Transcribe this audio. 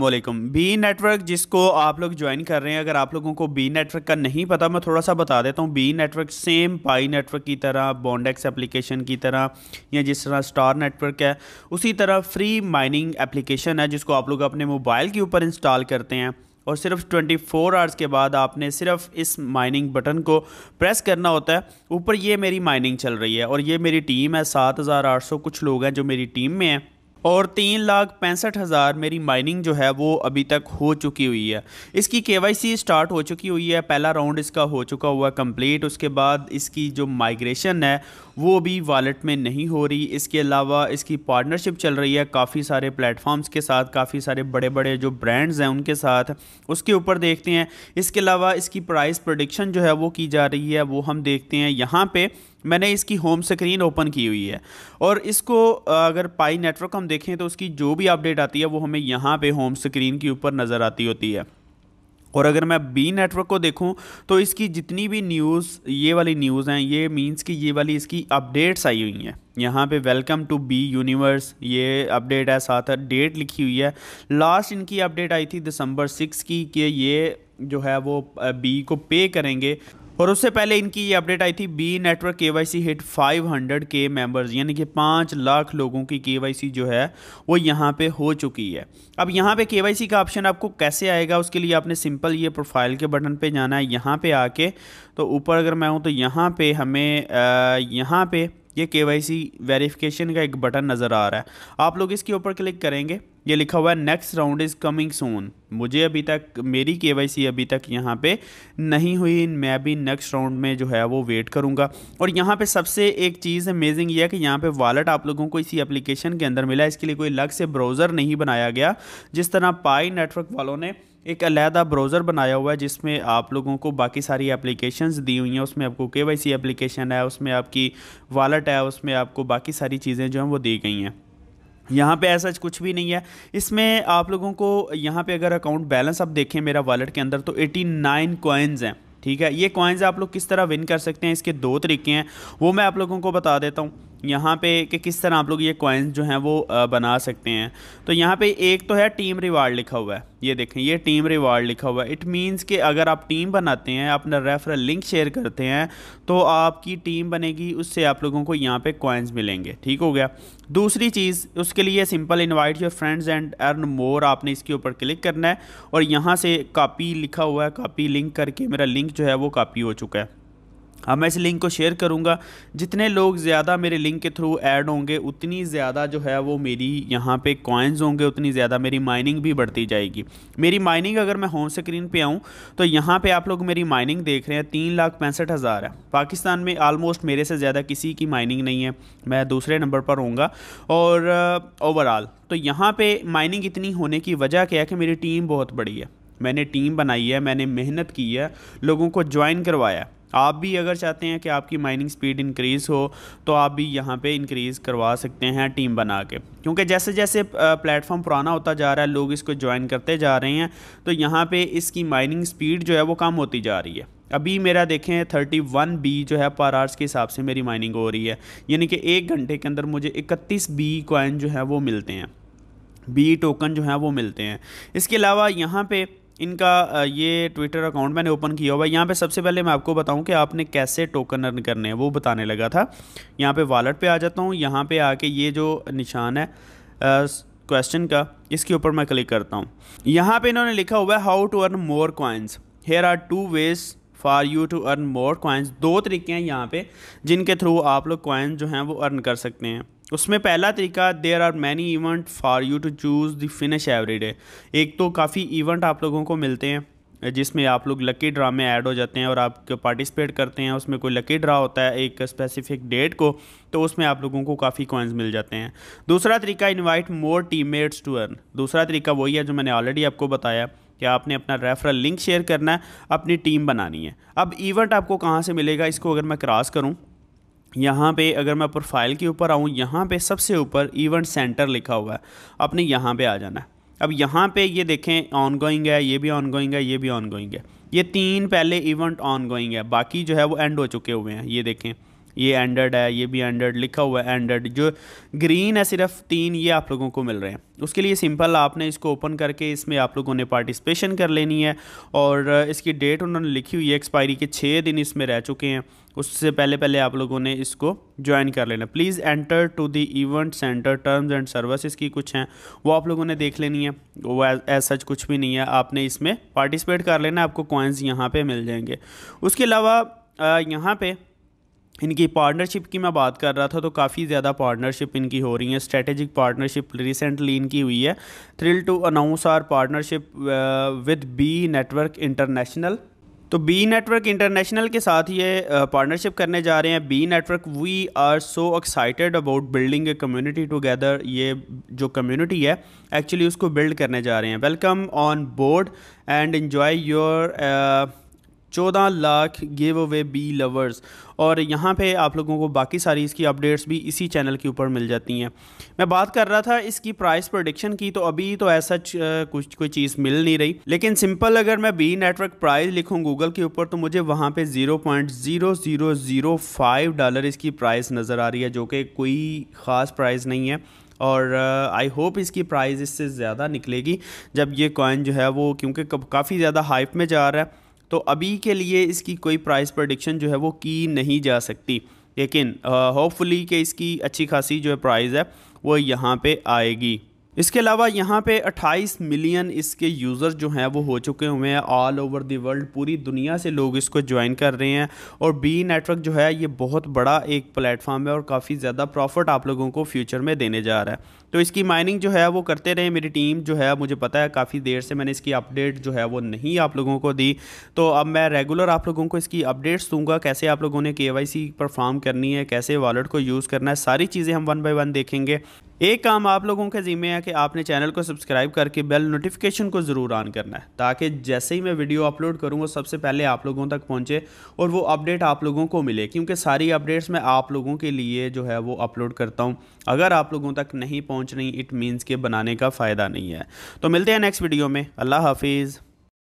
वालेकुम B network जिसको आप लोग ज्वाइन कर रहे हैं अगर आप लोगों को बी नेटवर्क का नहीं पता मैं थोड़ा सा बता देता हूँ B network same Pi network की तरह बॉन्डेक्स एप्लीकेशन की तरह या जिस तरह स्टार नेटवर्क है उसी तरह फ्री माइनिंग एप्लीकेशन है जिसको आप लोग अपने मोबाइल के ऊपर इंस्टॉल करते हैं और सिर्फ 24 आवर्स के बाद आपने सिर्फ इस माइनिंग बटन को प्रेस करना होता है ऊपर ये मेरी माइनिंग चल रही है और ये मेरी टीम है सात कुछ लोग हैं जो मेरी टीम में हैं और तीन लाख पैंसठ हज़ार मेरी माइनिंग जो है वो अभी तक हो चुकी हुई है इसकी के स्टार्ट हो चुकी हुई है पहला राउंड इसका हो चुका हुआ कंप्लीट उसके बाद इसकी जो माइग्रेशन है वो अभी वॉलेट में नहीं हो रही इसके अलावा इसकी पार्टनरशिप चल रही है काफ़ी सारे प्लेटफॉर्म्स के साथ काफ़ी सारे बड़े बड़े जो ब्रांड्स हैं उनके साथ उसके ऊपर देखते हैं इसके अलावा इसकी प्राइस प्रोडिक्शन जो है वो की जा रही है वो हम देखते हैं यहाँ पर मैंने इसकी होम स्क्रीन ओपन की हुई है और इसको अगर पाई नेटवर्क हम देखें तो उसकी जो भी अपडेट आती है वो हमें यहाँ पे होम स्क्रीन के ऊपर नज़र आती होती है और अगर मैं बी नेटवर्क को देखूं तो इसकी जितनी भी न्यूज़ ये वाली न्यूज़ हैं ये मींस कि ये वाली इसकी अपडेट्स आई हुई हैं यहाँ पे वेलकम टू बी यूनिवर्स ये अपडेट है साथ डेट लिखी हुई है लास्ट इनकी अपडेट आई थी दिसंबर सिक्स की कि ये जो है वो बी को पे करेंगे और उससे पहले इनकी ये अपडेट आई थी बी नेटवर्क के Y C hit five hundred K members यानी कि पाँच लाख लोगों की के वाई सी जो है वो यहाँ पे हो चुकी है अब यहाँ पे के वाई सी का ऑप्शन आपको कैसे आएगा उसके लिए आपने सिंपल ये प्रोफाइल के बटन पे जाना है यहाँ पे आके तो ऊपर अगर मैं हूँ तो यहाँ पे हमें यहाँ पे ये के वाई सी वेरीफिकेशन का एक बटन नज़र आ रहा है आप लोग इसके ऊपर क्लिक करेंगे ये लिखा हुआ है next round is coming soon मुझे अभी तक मेरी के वाई सी अभी तक यहाँ पे नहीं हुई मैं भी नेक्स्ट राउंड में जो है वो वेट करूँगा और यहाँ पे सबसे एक चीज़ अमेजिंग ये है कि यहाँ पे वॉलेट आप लोगों को इसी एप्लीकेशन के अंदर मिला इसके लिए कोई अलग से ब्राउज़र नहीं बनाया गया जिस तरह पाई नेटवर्क वालों ने एक अलहदा ब्राउज़र बनाया हुआ है जिसमें आप लोगों को बाकी सारी एप्लीकेशंस दी हुई हैं उसमें आपको के वाई एप्लीकेशन है उसमें आपकी वालेट है उसमें आपको बाकी सारी चीज़ें जो हैं वो दी गई हैं यहाँ पे ऐसा कुछ भी नहीं है इसमें आप लोगों को यहाँ पे अगर अकाउंट बैलेंस आप देखें मेरा वॉलेट के अंदर तो एटी नाइन कॉइन्स हैं ठीक है ये कॉइन्स आप लोग किस तरह विन कर सकते हैं इसके दो तरीके हैं वो मैं आप लोगों को बता देता हूँ यहाँ पे कि किस तरह आप लोग ये कॉइन्स जो हैं वो बना सकते हैं तो यहाँ पे एक तो है टीम रिवार्ड लिखा हुआ है ये देखें ये टीम रिवार्ड लिखा हुआ है इट मींस कि अगर आप टीम बनाते हैं अपना रेफरल लिंक शेयर करते हैं तो आपकी टीम बनेगी उससे आप लोगों को यहाँ पे कॉइन्स मिलेंगे ठीक हो गया दूसरी चीज़ उसके लिए simple invite your friends and earn more आपने इसके ऊपर क्लिक करना है और यहाँ से कापी लिखा हुआ है कापी लिंक करके मेरा लिंक जो है वो कापी हो चुका है अब हाँ, मैं इस लिंक को शेयर करूँगा जितने लोग ज़्यादा मेरे लिंक के थ्रू ऐड होंगे उतनी ज़्यादा जो है वो मेरी यहाँ पे कॉइन्स होंगे उतनी ज़्यादा मेरी माइनिंग भी बढ़ती जाएगी मेरी माइनिंग अगर मैं होम स्क्रीन पे आऊँ तो यहाँ पे आप लोग मेरी माइनिंग देख रहे हैं तीन लाख पैंसठ हज़ार है पाकिस्तान में आलमोस्ट मेरे से ज़्यादा किसी की माइनिंग नहीं है मैं दूसरे नंबर पर हूँ और ओवरऑल uh, तो यहाँ पर माइनिंग इतनी होने की वजह क्या है कि मेरी टीम बहुत बड़ी है मैंने टीम बनाई है मैंने मेहनत की है लोगों को ज्वाइन करवाया आप भी अगर चाहते हैं कि आपकी माइनिंग स्पीड इंक्रीज़ हो तो आप भी यहाँ पे इंक्रीज़ करवा सकते हैं टीम बना के क्योंकि जैसे जैसे प्लेटफॉर्म पुराना होता जा रहा है लोग इसको ज्वाइन करते जा रहे हैं तो यहाँ पे इसकी माइनिंग स्पीड जो है वो कम होती जा रही है अभी मेरा देखें थर्टी वन बी जो है पर आर्स के हिसाब से मेरी माइनिंग हो रही है यानी कि एक घंटे के अंदर मुझे इकतीस बी कॉइन जो है वो मिलते हैं बी टोकन जो है वो मिलते हैं इसके अलावा यहाँ पर इनका ये ट्विटर अकाउंट मैंने ओपन किया हुआ है यहाँ पे सबसे पहले मैं आपको बताऊँ कि आपने कैसे टोकन अर्न करने हैं वो बताने लगा था यहाँ पे वॉलेट पे आ जाता हूँ यहाँ पे आके ये जो निशान है क्वेश्चन का इसके ऊपर मैं क्लिक करता हूँ यहाँ पे इन्होंने लिखा हुआ है how to earn more coins here are two ways for you to earn more coins दो तरीके हैं यहाँ पे जिनके थ्रू आप लोग कॉइन्स जो हैं वो अर्न कर सकते हैं उसमें पहला तरीका there are many event for you to choose the finish every day एक तो काफ़ी इवेंट आप लोगों को मिलते हैं जिसमें आप लोग लकी ड्रा में ऐड हो जाते हैं और आप पार्टिसिपेट करते हैं उसमें कोई लकी ड्रा होता है एक स्पेसिफिक डेट को तो उसमें आप लोगों को काफ़ी कॉइन्स मिल जाते हैं दूसरा तरीका invite more teammates to earn दूसरा तरीका वही है जो मैंने ऑलरेडी आपको बताया कि आपने अपना रेफरल लिंक शेयर करना है अपनी टीम बनानी है अब इवेंट आपको कहाँ से मिलेगा इसको अगर मैं क्रॉस करूँ यहाँ पे अगर मैं प्रोफाइल के ऊपर आऊँ यहाँ पे सबसे ऊपर इवेंट सेंटर लिखा हुआ है आपने यहाँ पे आ जाना है अब यहाँ पे ये देखें ऑन गोइंग है ये भी ऑन गोइंग है ये भी ऑन गोइंग है ये तीन पहले इवेंट ऑन गोइंग है बाकी जो है वो एंड हो चुके हुए हैं ये देखें ये एंडर्ड है ये भी एंडर्ड लिखा हुआ है एंडर्ड जो ग्रीन है सिर्फ तीन ये आप लोगों को मिल रहे हैं उसके लिए सिंपल आपने इसको ओपन करके इसमें आप लोगों ने पार्टिसिपेशन कर लेनी है और इसकी डेट उन्होंने लिखी हुई है एक्सपायरी के छः दिन इसमें रह चुके हैं उससे पहले पहले आप लोगों ने इसको ज्वाइन कर लेना please enter to the event center terms and services की कुछ हैं वो आप लोगों ने देख लेनी है वो एज सच कुछ भी नहीं है आपने इसमें पार्टिसिपेट कर लेना आपको कॉइन्स यहाँ पे मिल जाएंगे उसके अलावा यहाँ पे इनकी पार्टनरशिप की मैं बात कर रहा था तो काफ़ी ज़्यादा पार्टनरशिप इनकी हो रही है स्ट्रेटेजिक पार्टनरशिप रिसेंटली इनकी हुई है thrill to announce our partnership with B network international तो बी नेटवर्क इंटरनेशनल के साथ ये पार्टनरशिप uh, करने जा रहे हैं B network we are so excited about building a community together ये जो कम्युनिटी है एक्चुअली उसको बिल्ड करने जा रहे हैं welcome on board and enjoy your चौदह lakh give away B lovers और यहाँ पे आप लोगों को बाकी सारी इसकी अपडेट्स भी इसी चैनल के ऊपर मिल जाती हैं मैं बात कर रहा था इसकी प्राइस प्रोडिक्शन की तो अभी तो ऐसा कुछ कोई चीज़ मिल नहीं रही लेकिन सिंपल अगर मैं बी नेटवर्क प्राइस लिखूँ गूगल के ऊपर तो मुझे वहाँ पर ज़ीरो डॉलर इसकी प्राइस नज़र आ रही है जो कि कोई ख़ास प्राइस नहीं है और आई uh, होप इसकी प्राइस इससे ज़्यादा निकलेगी जब ये कॉइन जो है वो क्योंकि काफ़ी ज़्यादा हाइप में जा रहा है तो अभी के लिए इसकी कोई प्राइस प्रडिक्शन जो है वो की नहीं जा सकती लेकिन होपफुली कि इसकी अच्छी खासी जो है प्राइस है वो यहाँ पे आएगी इसके अलावा यहाँ पे 28 मिलियन इसके यूज़र जो हैं वो हो चुके हुए हैं ऑल ओवर दी वर्ल्ड पूरी दुनिया से लोग इसको ज्वाइन कर रहे हैं और बी नेटवर्क जो है ये बहुत बड़ा एक प्लेटफॉर्म है और काफ़ी ज़्यादा प्रॉफिट आप लोगों को फ्यूचर में देने जा रहा है तो इसकी माइनिंग जो है वो करते रहे मेरी टीम जो है मुझे पता है काफ़ी देर से मैंने इसकी अपडेट जो है वो नहीं आप लोगों को दी तो अब मैं रेगुलर आप लोगों को इसकी अपडेट्स दूंगा कैसे आप लोगों ने के परफॉर्म करनी है कैसे वॉलेट को यूज़ करना है सारी चीज़ें हम वन बाई वन देखेंगे एक काम आप लोगों के ज़िम्मे है कि आपने चैनल को सब्सक्राइब करके बेल नोटिफिकेशन को ज़रूर ऑन करना है ताकि जैसे ही मैं वीडियो अपलोड करूँगा सबसे पहले आप लोगों तक पहुँचे और वो अपडेट आप लोगों को मिले क्योंकि सारी अपडेट्स मैं आप लोगों के लिए जो है वो अपलोड करता हूँ अगर आप लोगों तक नहीं पहुँच रही इट मीन्स के बनाने का फ़ायदा नहीं है तो मिलते हैं नेक्स्ट वीडियो में अल्लाह हाफिज़